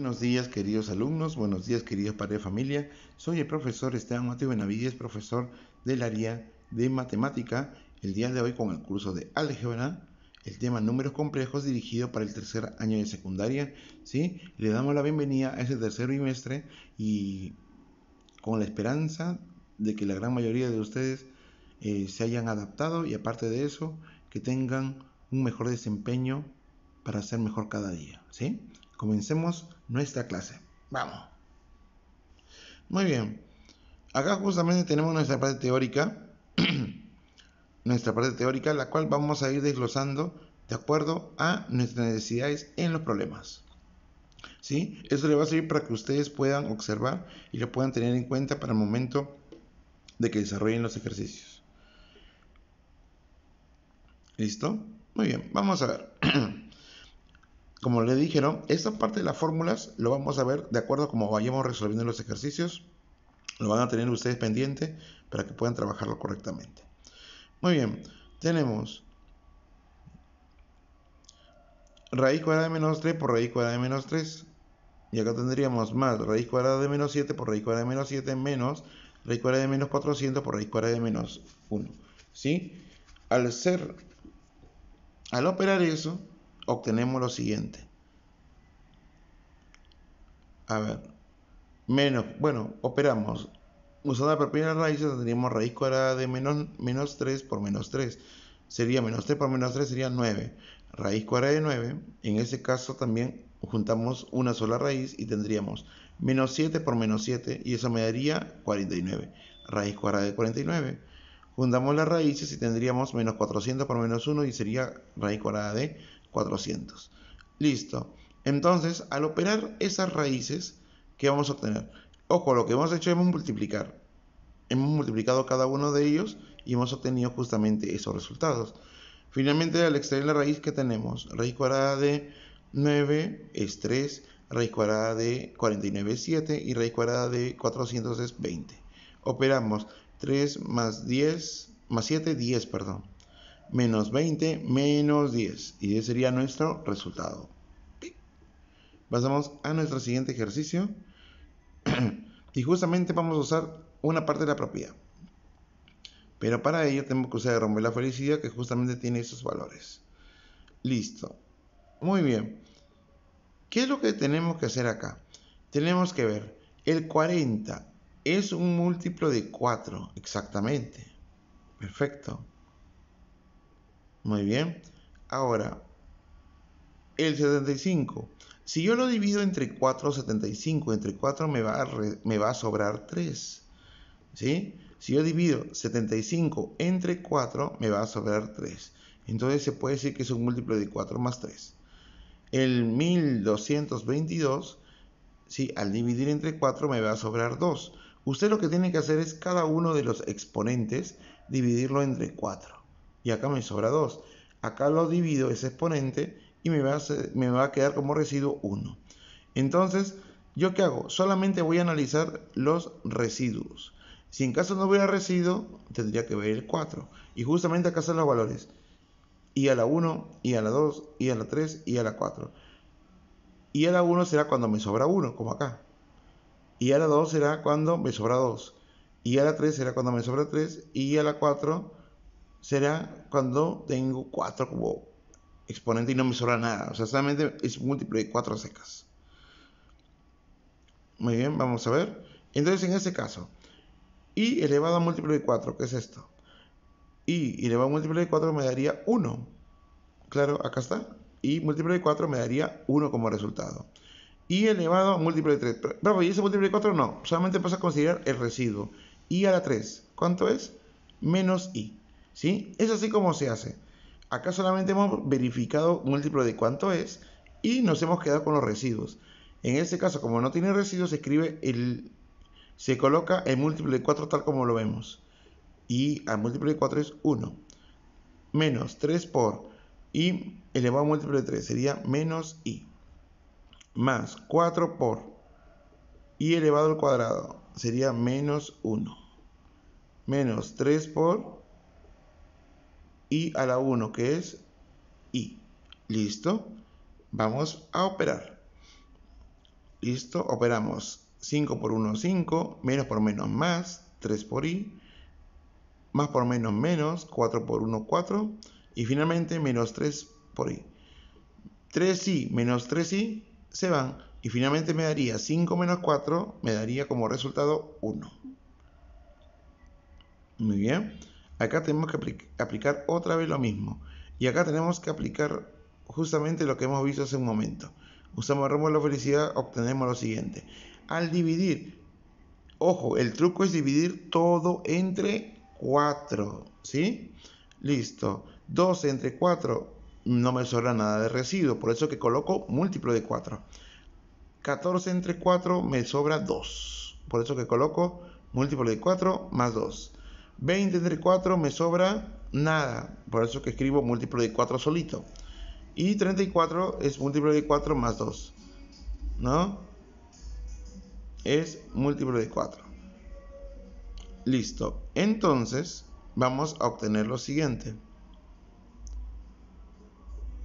Buenos días queridos alumnos, buenos días queridos padres de familia. Soy el profesor Esteban Mateo Benavides, profesor del área de matemática, el día de hoy con el curso de álgebra, el tema números complejos dirigido para el tercer año de secundaria. ¿sí? Le damos la bienvenida a este tercer bimestre y con la esperanza de que la gran mayoría de ustedes eh, se hayan adaptado y aparte de eso, que tengan un mejor desempeño para ser mejor cada día. ¿sí? Comencemos nuestra clase. Vamos. Muy bien. Acá justamente tenemos nuestra parte teórica. nuestra parte teórica, la cual vamos a ir desglosando de acuerdo a nuestras necesidades en los problemas. ¿Sí? Eso le va a servir para que ustedes puedan observar y lo puedan tener en cuenta para el momento de que desarrollen los ejercicios. ¿Listo? Muy bien, vamos a ver. como le dijeron, Esta parte de las fórmulas lo vamos a ver de acuerdo a como vayamos resolviendo los ejercicios. Lo van a tener ustedes pendiente para que puedan trabajarlo correctamente. Muy bien, tenemos raíz cuadrada de menos 3 por raíz cuadrada de menos 3. Y acá tendríamos más raíz cuadrada de menos 7 por raíz cuadrada de menos 7 menos raíz cuadrada de menos 400 por raíz cuadrada de menos 1. ¿Sí? Al ser, al operar eso, obtenemos lo siguiente. A ver, menos, bueno, operamos. Usando la propiedad raíz, raíces, tendríamos raíz cuadrada de menos, 3 por menos 3. Sería menos 3 por menos 3 sería 9. Raíz cuadrada de 9. En ese caso también juntamos una sola raíz y tendríamos menos 7 por menos 7 y eso me daría 49. Raíz cuadrada de 49. Juntamos las raíces y tendríamos menos 400 por menos 1 y sería raíz cuadrada de 400. Listo. Entonces, al operar esas raíces, ¿qué vamos a obtener? Ojo, lo que hemos hecho es multiplicar. Hemos multiplicado cada uno de ellos y hemos obtenido justamente esos resultados. Finalmente, al extraer la raíz que tenemos, raíz cuadrada de 9 es 3, raíz cuadrada de 49 es 7 y raíz cuadrada de 400 es 20. Operamos 3 más 10, más 7, 10, perdón menos 20 menos 10. Y ese sería nuestro resultado. Pasamos a nuestro siguiente ejercicio. y justamente vamos a usar una parte de la propiedad. Pero para ello Tengo que usar el rombo la felicidad que justamente tiene esos valores. Listo. Muy bien. ¿Qué es lo que tenemos que hacer acá? Tenemos que ver. El 40 es un múltiplo de 4. Exactamente. Perfecto. Muy bien. Ahora, el 75. Si yo lo divido entre 4, 75, entre 4 me va a, me va a sobrar 3. ¿Sí? Si yo divido 75 entre 4, me va a sobrar 3. Entonces se puede decir que es un múltiplo de 4 más 3. El 1222, ¿sí? al dividir entre 4 me va a sobrar 2. Usted lo que tiene que hacer es cada uno de los exponentes dividirlo entre 4 y acá me sobra 2. Acá lo divido ese exponente y me va, a, me va a quedar como residuo 1. Entonces, ¿yo qué hago? Solamente voy a analizar los residuos. Si en caso no hubiera residuo, tendría que ver el 4. Y justamente acá son los valores. Y a la 1, y a la 2, y a la 3, y a la 4. Y a la 1 será cuando me sobra 1, como acá. Y a la 2 será cuando me sobra 2. Y a la 3 será cuando me sobra 3. Y a la 4 será cuando tengo 4 como exponente y no me sobra nada. O sea, solamente es múltiplo de 4 secas. Muy bien, vamos a ver. Entonces, en este caso, y elevado a múltiplo de 4, ¿qué es esto? Y elevado a múltiplo de 4 me daría 1. Claro, acá está. Y múltiplo de 4 me daría 1 como resultado. Y elevado a múltiplo de 3. Pero, y ese múltiplo de 4 no. Solamente pasa a considerar el residuo. Y a la 3. ¿Cuánto es? Menos i. ¿Sí? Es así como se hace. Acá solamente hemos verificado múltiplo de cuánto es y nos hemos quedado con los residuos. En este caso, como no tiene residuos, se escribe el, se coloca el múltiplo de 4 tal como lo vemos. Y al múltiplo de 4 es 1. Menos 3 por Y elevado a múltiplo de 3 sería menos Y Más 4 por Y elevado al cuadrado sería menos 1. Menos 3 por y a la 1 que es y. Listo. Vamos a operar. Listo, operamos 5 por 1, 5, menos por menos más, 3 por i, más por menos menos, 4 por 1, 4, y finalmente menos 3 por i. 3i menos 3i se van, y finalmente me daría 5 menos 4, me daría como resultado 1. Muy bien. Acá tenemos que aplicar otra vez lo mismo. Y acá tenemos que aplicar justamente lo que hemos visto hace un momento. Usamos el rumbo de la felicidad, obtenemos lo siguiente. Al dividir, ojo, el truco es dividir todo entre 4, ¿sí? Listo. 2 entre 4, no me sobra nada de residuo, por eso que coloco múltiplo de 4. 14 entre 4 me sobra 2, por eso que coloco múltiplo de 4 más 2. 20 entre 4 me sobra nada, por eso que escribo múltiplo de 4 solito. Y 34 es múltiplo de 4 más 2, ¿no? Es múltiplo de 4. Listo, entonces vamos a obtener lo siguiente.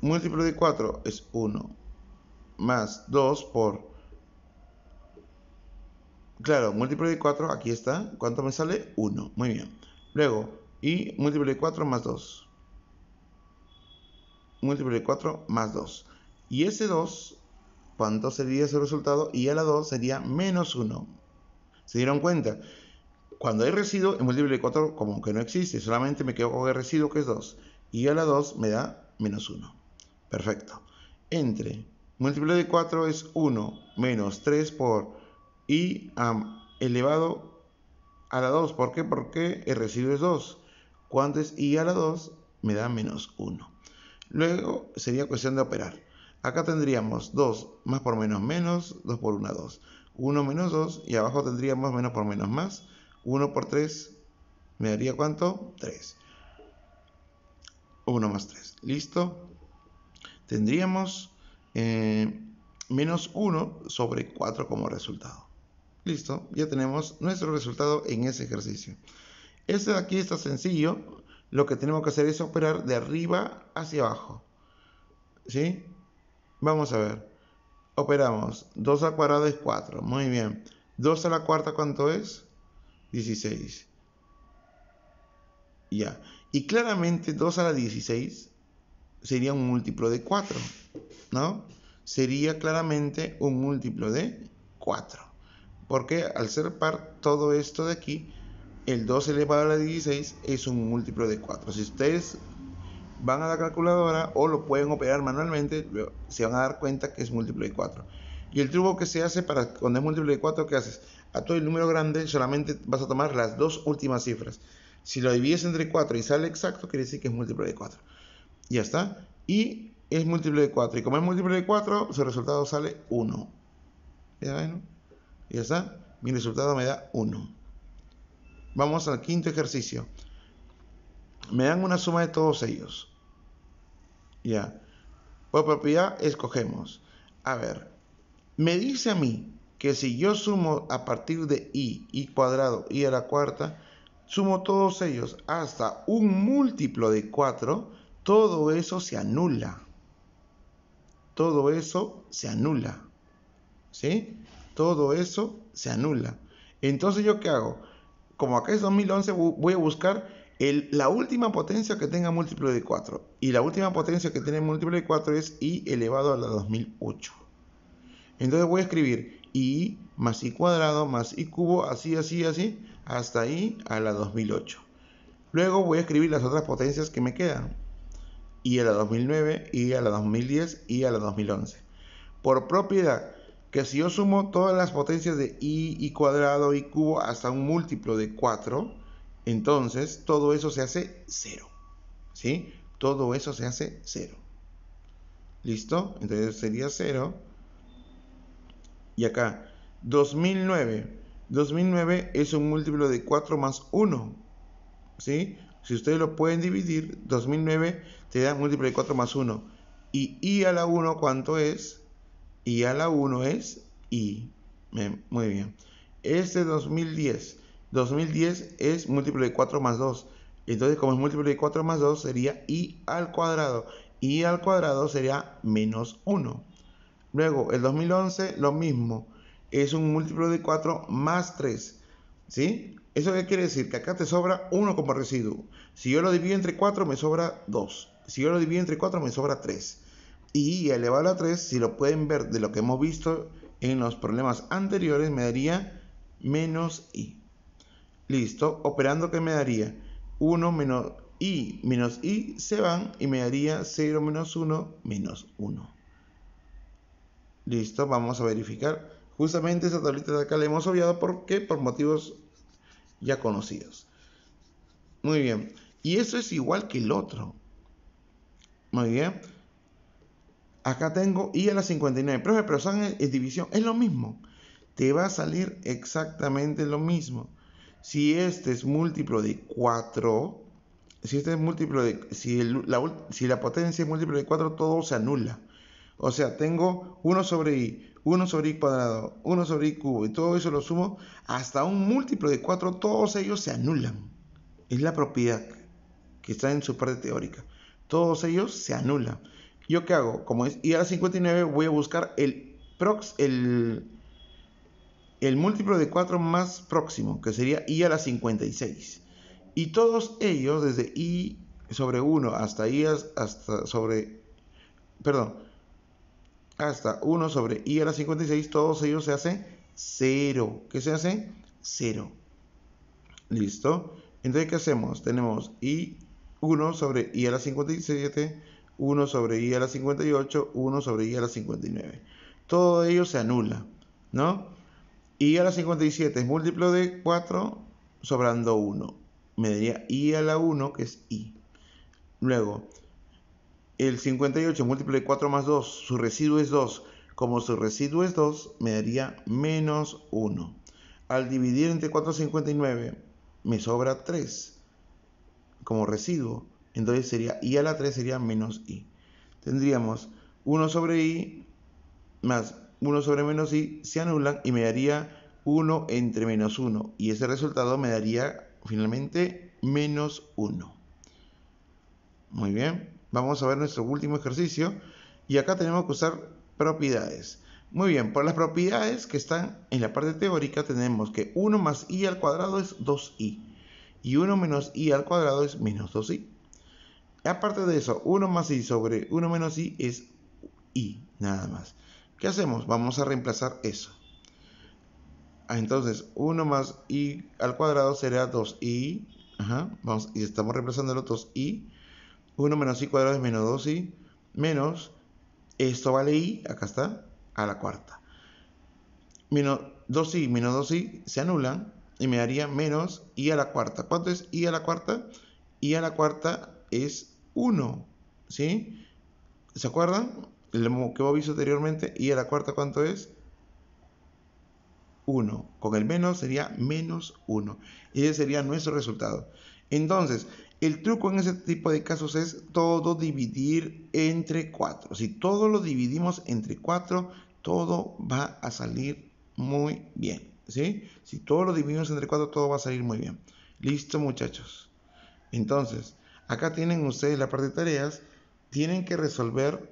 Múltiplo de 4 es 1 más 2 por Claro, múltiplo de 4, aquí está. ¿Cuánto me sale? 1. Muy bien. Luego, y múltiplo de 4 más 2. Múltiplo de 4 más 2. Y ese 2, ¿cuánto sería ese resultado? Y a la 2 sería menos 1. ¿Se dieron cuenta? Cuando hay residuo, el múltiplo de 4 como que no existe, solamente me quedo con el residuo que es 2. Y a la 2 me da menos 1. Perfecto. Entre múltiplo de 4 es 1 menos 3 por y elevado a la 2. ¿Por qué? Porque el residuo es 2. ¿Cuánto es i a la 2, me da menos 1. Luego sería cuestión de operar. Acá tendríamos 2 más por menos menos, 2 por 1, 2. 1 menos 2 y abajo tendríamos menos por menos más. 1 por 3 me daría cuánto? 3. 1 más 3. Listo. Tendríamos eh, menos 1 sobre 4 como resultado. Listo, ya tenemos nuestro resultado en ese ejercicio. Este de aquí está sencillo. Lo que tenemos que hacer es operar de arriba hacia abajo. ¿Sí? Vamos a ver. Operamos. 2 al cuadrado es 4. Muy bien. 2 a la cuarta, ¿cuánto es? 16. Ya. Y claramente 2 a la 16 sería un múltiplo de 4. ¿No? Sería claramente un múltiplo de 4. Porque al ser par todo esto de aquí, el 2 elevado a la 16 es un múltiplo de 4. Si ustedes van a la calculadora o lo pueden operar manualmente, se van a dar cuenta que es múltiplo de 4. Y el truco que se hace para cuando es múltiplo de 4, ¿qué haces? A todo el número grande solamente vas a tomar las dos últimas cifras. Si lo divides entre 4 y sale exacto, quiere decir que es múltiplo de 4. Ya está. Y es múltiplo de 4. Y como es múltiplo de 4, su resultado sale 1. ¿Ya ven? Y ya está. Mi resultado me da 1. Vamos al quinto ejercicio. Me dan una suma de todos ellos. Ya. Por propiedad escogemos. A ver. Me dice a mí que si yo sumo a partir de i, i cuadrado, i a la cuarta, sumo todos ellos hasta un múltiplo de 4, todo eso se anula. Todo eso se anula. ¿Sí? todo eso se anula. Entonces yo qué hago? Como acá es 2011, voy a buscar la última potencia que tenga múltiplo de 4. Y la última potencia que tiene múltiplo de 4 es i elevado a la 2008. Entonces voy a escribir i más i cuadrado más i cubo, así, así, así, hasta i a la 2008. Luego voy a escribir las otras potencias que me quedan. i a la 2009, i a la 2010, i a la 2011. Por propiedad, que si yo sumo todas las potencias de i, i cuadrado, i cubo hasta un múltiplo de 4, entonces todo eso se hace 0. ¿Sí? Todo eso se hace 0. ¿Listo? Entonces sería 0. Y acá, 2009. 2009 es un múltiplo de 4 más 1. ¿Sí? Si ustedes lo pueden dividir, 2009 te da múltiplo de 4 más 1. Y i a la 1, ¿cuánto es? y a la 1 es I. Muy bien. Este 2010. 2010 es múltiplo de 4 más 2. Entonces, como es múltiplo de 4 más 2, sería i al cuadrado. i al cuadrado sería menos 1. Luego, el 2011, lo mismo. Es un múltiplo de 4 más 3. ¿Sí? ¿Eso qué quiere decir? Que acá te sobra 1 como residuo. Si yo lo divido entre 4, me sobra 2. Si yo lo divido entre 4, me sobra 3 y elevado a 3, si lo pueden ver de lo que hemos visto en los problemas anteriores, me daría menos i. Listo, operando que me daría 1 menos i menos i se van y me daría 0 menos 1 menos 1. Listo, vamos a verificar. Justamente esa tablita de acá la hemos obviado porque por motivos ya conocidos. Muy bien, y eso es igual que el otro. Muy bien. Acá tengo i a la 59. Profe, pero son es división. Es lo mismo. Te va a salir exactamente lo mismo. Si este es múltiplo de 4, si este es múltiplo de. Si, la, si la potencia es múltiplo de 4, todo se anula. O sea, tengo 1 sobre i, 1 sobre i cuadrado, 1 sobre i cubo, y todo eso lo sumo hasta un múltiplo de 4, todos ellos se anulan. Es la propiedad que está en su parte teórica. Todos ellos se anulan. ¿Yo qué hago? Como es a la 59, voy a buscar el, prox, el, el múltiplo de 4 más próximo, que sería i a la 56. Y todos ellos, desde i sobre 1 hasta i hasta sobre... Perdón, hasta 1 sobre i a la 56, todos ellos se hacen 0. ¿Qué se hace? 0. ¿Listo? Entonces, ¿qué hacemos? Tenemos i1 sobre i a la 57 1 sobre i a la 58, 1 sobre i a la 59. Todo ello se anula, ¿no? i a la 57 es múltiplo de 4 sobrando 1. Me daría i a la 1, que es i. Luego, el 58 múltiplo de 4 más 2, su residuo es 2. Como su residuo es 2, me daría menos 1. Al dividir entre 4 y 59, me sobra 3 como residuo. Entonces sería i a la 3 sería menos i. Tendríamos 1 sobre i más 1 sobre menos i se anulan y me daría 1 entre menos 1. Y ese resultado me daría finalmente menos 1. Muy bien. Vamos a ver nuestro último ejercicio. Y acá tenemos que usar propiedades. Muy bien, por las propiedades que están en la parte teórica tenemos que 1 más i al cuadrado es 2i. Y 1 menos i al cuadrado es menos 2i. Aparte de eso, 1 más i sobre 1 menos i es i, nada más. ¿Qué hacemos? Vamos a reemplazar eso. Ah, entonces, 1 más i al cuadrado será 2i. Ajá, vamos, y estamos reemplazando los 2i. 1 menos i cuadrado es menos 2i. Menos, esto vale i, acá está, a la cuarta. Menos 2i menos 2i se anulan y me daría menos i a la cuarta. ¿Cuánto es i a la cuarta? i a la cuarta es 1, ¿sí? ¿Se acuerdan? Lo que hemos visto anteriormente. ¿Y a la cuarta cuánto es? 1. Con el menos sería menos 1. Y ese sería nuestro resultado. Entonces, el truco en ese tipo de casos es todo dividir entre 4. Si todo lo dividimos entre 4, todo va a salir muy bien. ¿sí? Si todo lo dividimos entre 4, todo va a salir muy bien. Listo, muchachos. Entonces, Acá tienen ustedes la parte de tareas. Tienen que resolver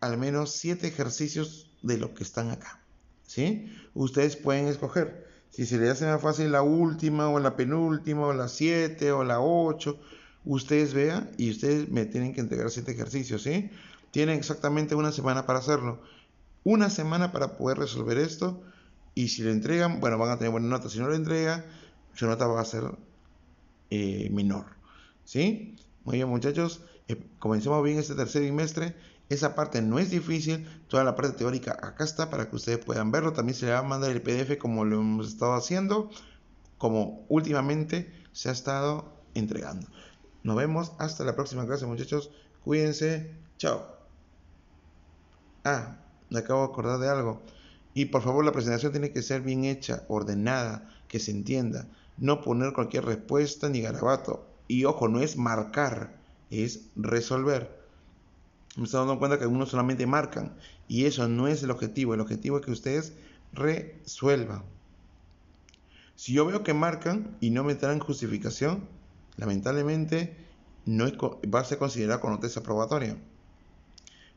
al menos 7 ejercicios de lo que están acá. ¿Sí? Ustedes pueden escoger si se les hace más fácil la última o la penúltima o la 7 o la 8. Ustedes vean y ustedes me tienen que entregar 7 ejercicios. ¿sí? Tienen exactamente una semana para hacerlo. Una semana para poder resolver esto. Y si lo entregan, bueno, van a tener buena nota. Si no lo entregan, su nota va a ser eh, menor. ¿Sí? Muy bien muchachos, eh, comencemos bien este tercer trimestre. Esa parte no es difícil, toda la parte teórica acá está para que ustedes puedan verlo. También se le va a mandar el PDF como lo hemos estado haciendo, como últimamente se ha estado entregando. Nos vemos hasta la próxima clase muchachos. Cuídense. Chao. Ah, me acabo de acordar de algo. Y por favor, la presentación tiene que ser bien hecha, ordenada, que se entienda. No poner cualquier respuesta ni garabato. Y ojo, no es marcar, es resolver. Me estoy dando cuenta que algunos solamente marcan. Y eso no es el objetivo. El objetivo es que ustedes resuelvan. Si yo veo que marcan y no me traen justificación, lamentablemente no va a ser considerado con noticia probatoria.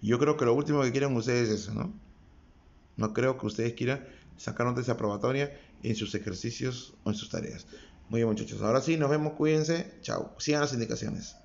Yo creo que lo último que quieran ustedes es eso, ¿no? No creo que ustedes quieran sacar noticia probatoria en sus ejercicios o en sus tareas. Muy bien, muchachos. Ahora sí, nos vemos. Cuídense. Chao. Sigan las indicaciones.